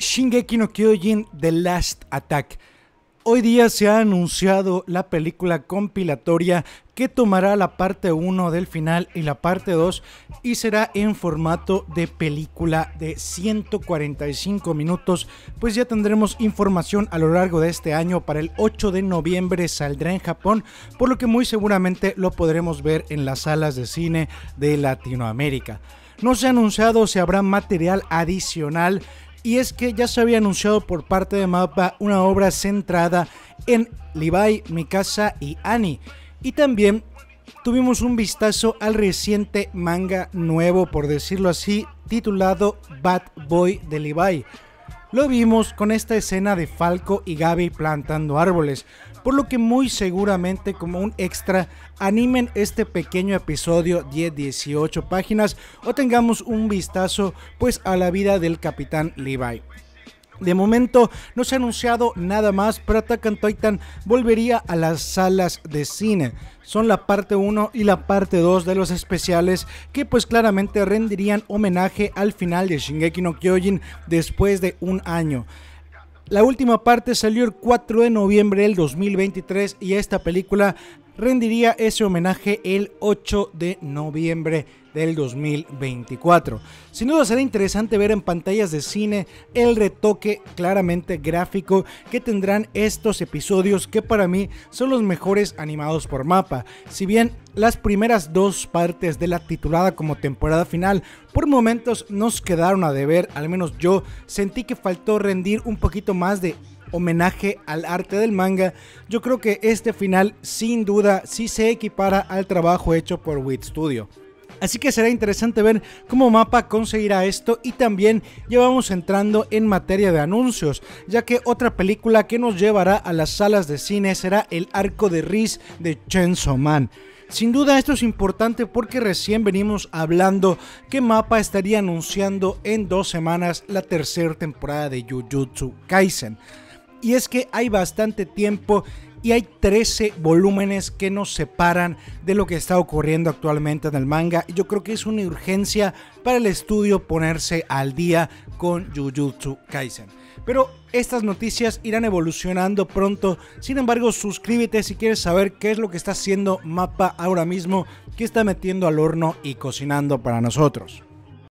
Shingeki no Kyojin The Last Attack. Hoy día se ha anunciado la película compilatoria que tomará la parte 1 del final y la parte 2 y será en formato de película de 145 minutos, pues ya tendremos información a lo largo de este año, para el 8 de noviembre saldrá en Japón, por lo que muy seguramente lo podremos ver en las salas de cine de Latinoamérica. No se ha anunciado si habrá material adicional y es que ya se había anunciado por parte de MAPA una obra centrada en Levi, Mikasa y Annie. Y también tuvimos un vistazo al reciente manga nuevo, por decirlo así, titulado Bad Boy de Levi. Lo vimos con esta escena de Falco y Gaby plantando árboles, por lo que muy seguramente como un extra animen este pequeño episodio 10-18 páginas o tengamos un vistazo pues a la vida del capitán Levi. De momento no se ha anunciado nada más, pero Attack on volvería a las salas de cine. Son la parte 1 y la parte 2 de los especiales que pues claramente rendirían homenaje al final de Shingeki no Kyojin después de un año. La última parte salió el 4 de noviembre del 2023 y esta película rendiría ese homenaje el 8 de noviembre del 2024. Sin duda será interesante ver en pantallas de cine el retoque claramente gráfico que tendrán estos episodios que para mí son los mejores animados por mapa. Si bien las primeras dos partes de la titulada como temporada final por momentos nos quedaron a deber, al menos yo sentí que faltó rendir un poquito más de homenaje al arte del manga, yo creo que este final sin duda sí se equipara al trabajo hecho por Wit Studio. Así que será interesante ver cómo Mapa conseguirá esto y también llevamos entrando en materia de anuncios, ya que otra película que nos llevará a las salas de cine será El Arco de Riz de Chainsaw Man. Sin duda esto es importante porque recién venimos hablando que Mapa estaría anunciando en dos semanas la tercera temporada de Jujutsu Kaisen. Y es que hay bastante tiempo y hay 13 volúmenes que nos separan de lo que está ocurriendo actualmente en el manga. y Yo creo que es una urgencia para el estudio ponerse al día con Jujutsu Kaisen. Pero estas noticias irán evolucionando pronto. Sin embargo, suscríbete si quieres saber qué es lo que está haciendo Mapa ahora mismo, que está metiendo al horno y cocinando para nosotros.